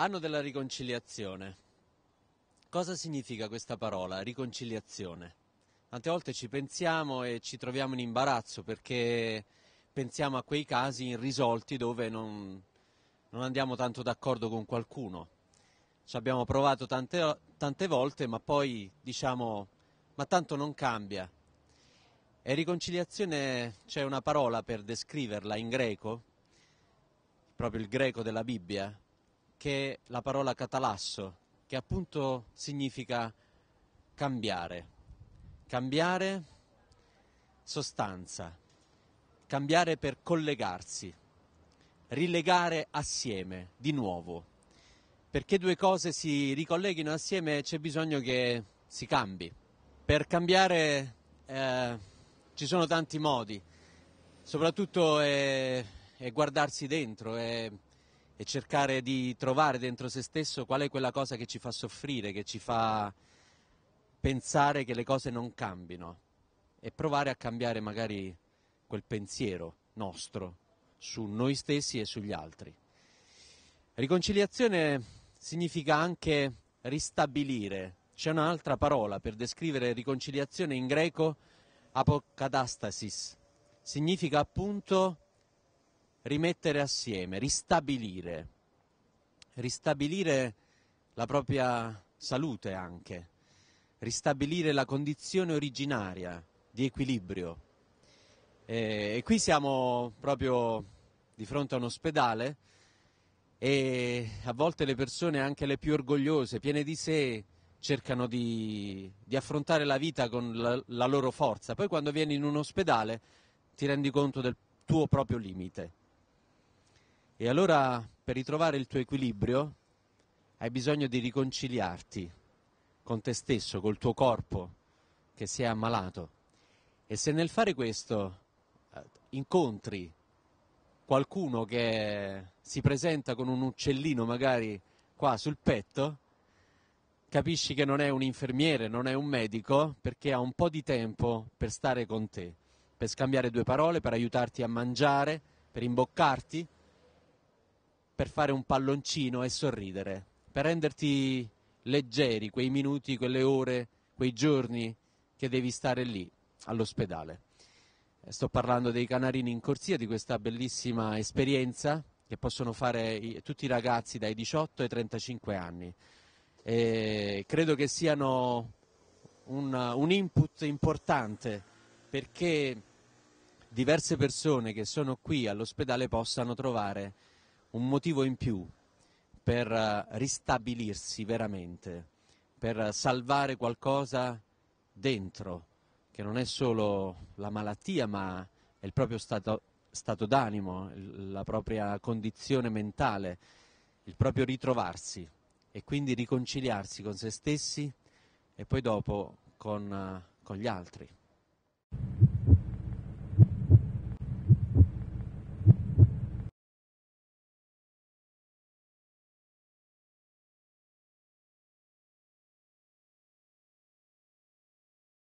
Anno della riconciliazione. Cosa significa questa parola, riconciliazione? Tante volte ci pensiamo e ci troviamo in imbarazzo perché pensiamo a quei casi irrisolti dove non, non andiamo tanto d'accordo con qualcuno ci abbiamo provato tante, tante volte, ma poi diciamo, ma tanto non cambia. E riconciliazione c'è una parola per descriverla in greco, proprio il greco della Bibbia, che è la parola catalasso, che appunto significa cambiare, cambiare sostanza, cambiare per collegarsi, rilegare assieme di nuovo perché due cose si ricolleghino assieme c'è bisogno che si cambi. Per cambiare eh, ci sono tanti modi, soprattutto è, è guardarsi dentro e cercare di trovare dentro se stesso qual è quella cosa che ci fa soffrire, che ci fa pensare che le cose non cambino e provare a cambiare magari quel pensiero nostro su noi stessi e sugli altri. Riconciliazione significa anche ristabilire. C'è un'altra parola per descrivere riconciliazione in greco, apocatastasis. Significa appunto rimettere assieme, ristabilire, ristabilire la propria salute anche, ristabilire la condizione originaria di equilibrio. E, e qui siamo proprio di fronte a un ospedale e a volte le persone, anche le più orgogliose, piene di sé, cercano di, di affrontare la vita con la, la loro forza. Poi quando vieni in un ospedale ti rendi conto del tuo proprio limite. E allora per ritrovare il tuo equilibrio hai bisogno di riconciliarti con te stesso, col tuo corpo che si è ammalato. E se nel fare questo eh, incontri qualcuno che si presenta con un uccellino magari qua sul petto, capisci che non è un infermiere, non è un medico, perché ha un po' di tempo per stare con te, per scambiare due parole, per aiutarti a mangiare, per imboccarti, per fare un palloncino e sorridere, per renderti leggeri quei minuti, quelle ore, quei giorni che devi stare lì all'ospedale. Sto parlando dei Canarini in corsia, di questa bellissima esperienza che possono fare i, tutti i ragazzi dai 18 ai 35 anni. E credo che siano un, un input importante perché diverse persone che sono qui all'ospedale possano trovare un motivo in più per ristabilirsi veramente, per salvare qualcosa dentro che non è solo la malattia ma è il proprio stato, stato d'animo, la propria condizione mentale, il proprio ritrovarsi e quindi riconciliarsi con se stessi e poi dopo con, con gli altri.